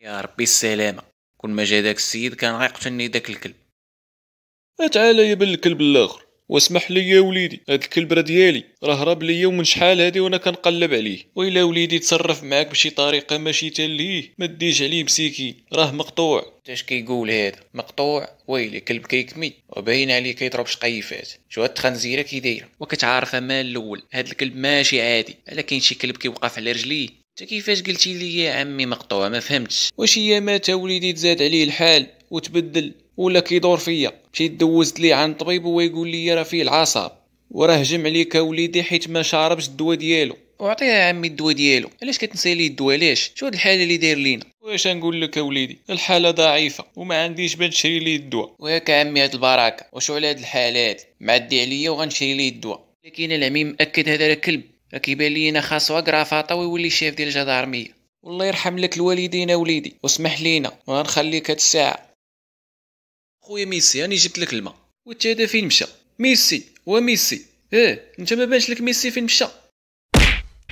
يا ربي السلامه كل ما جا داك السيد كان غيقتلني داك الكلب تعال يا بل الكلب الاخر واسمح لي يا وليدي هاد الكلب راه ديالي راه هرب ليا ومن شحال هادي وانا كنقلب عليه ويلا وليدي تصرف معاك بشي طريقه ماشي تا ليه ما ديش عليه مسيكي راه مقطوع اش كيقول هذا مقطوع ويلي كلب كيكمي وباين عليه كيضرب شقيفات شو هاد الخنزيره كي دايره وكتعرفها مال الاول هاد الكلب ماشي عادي على كاين شي كلب كيوقف على رجليه تا كيفاش قلتي لي يا عمي مقطوعه ما فهمتش واش هي مات وليدي تزاد عليه الحال وتبدل ولا كيدور فيا مشيت دوزت ليه عند الطبيب وهو يقول لي راه فيه العصب وراه هجم عليك وليدي حيت ما شاربش الدواء ديالو وعطيها يا عمي الدواء ديالو علاش كتنسي لي الدواء علاش شو هاد الحاله اللي داير لينا واش نقول لك وليدي الحاله ضعيفه وما عنديش بان نشري ليه الدواء وياك عمي هاد البركه وشو على هاد الحالات معدي عليا وغنشري ليه الدواء لكن العمي مأكد هذا راه كلب كيبان لينا خاصو كرا فاطا ويولي شيف ديال الجدارميه والله يرحم لك الوالدين وليدي وسمح لينا وغنخليك هاد الساعه خويا ميسي راني جبت لك الماء وانت هذا فين مشى ميسي وميسي ايه انت ما بانش لك ميسي فين مشى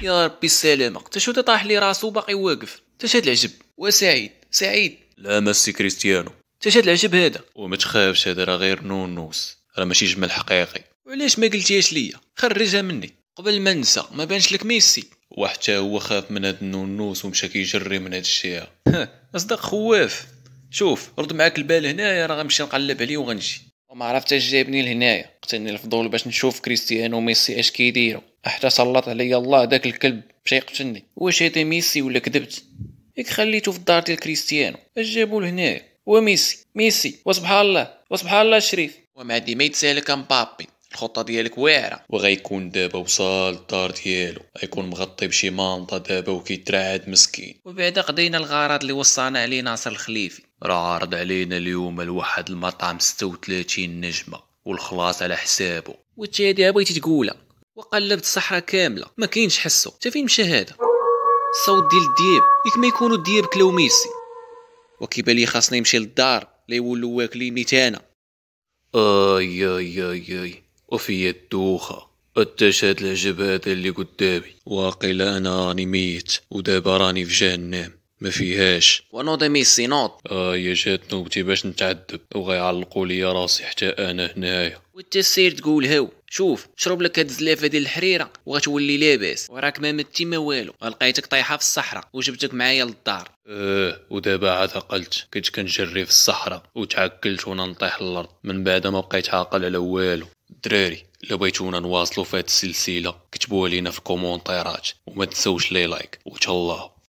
يا ربي السلامه انت شو تطاح لي راسو باقي واقف شاد العجب وسعيد سعيد لا ميسي كريستيانو شاد العجب هذا وما تخافش هذا راه غير نونوس راه ماشي جمل حقيقي وعلاش ما قلتيهاش ليا خرجها مني قبل ما ننسى ما بانش لك ميسي وحتى هو خاف من هاد النونوس ومشى كيجري من هاد الشيء اصدق خواف شوف رد معاك البال هنايا راه غنمشي نقلب عليه وغنجي وما عرفت اش جايبني لهنايا قتلني الفضول باش نشوف كريستيانو وميسي اش كيديروا حتى سلط عليا الله داك الكلب باش يقتلني واش هذا ميسي ولا كذبت ياك خليتو في الدار ديال كريستيانو اش جابو لهنايا وميسي ميسي وسبحان الله وسبحان الله الشريف وما عندي ما يتسالك امبابي الخطه ديالك واعره وغيكون دابا وصل الدار ديالو غيكون مغطي بشي مانطا دابا وكيترعد مسكين وبعدا قضينا الغرض اللي وصانا عليه ناصر الخليفي راه عارض علينا اليوم لواحد المطعم 36 نجمه والخلاص على حسابه وانت هادي بغيتي تقولها وقلبت الصحراء كامله ما كاينش حسو حتى فين مشى هذا الصوت ديال الدياب ديك ما يكونوا الدياب كلاو ميسي وكيبان لي خاصني نمشي للدار لي يولوا واكلين ميتانا اي اي اي اي وفي الدوخة قداش هاد العجب هذا اللي قدامي واقيلا انا راني ميت ودابا راني في جهنم ما فيهاش ونو دي ميسي نوت اه يا جات نوبتي باش نتعذب وغيعلقوا لي راسي حتى انا هنايا وانت سير تقول هاو شوف شرب لك هاد الزلافه ديال الحريره وغتولي لاباس وراك ما متي ما والو لقيتك طايحه في الصحراء وجبتك معايا للدار اه ودابا عاد عقلت كنت كنجري في الصحراء وتعكلت وانا نطيح للارض من بعد ما بقيت عاقل على والو الدراري الا بغيتونا نواصلوا في هاد السلسله كتبوها لينا في الكومونتيرات وما تنساوش لي لايك وتهلاو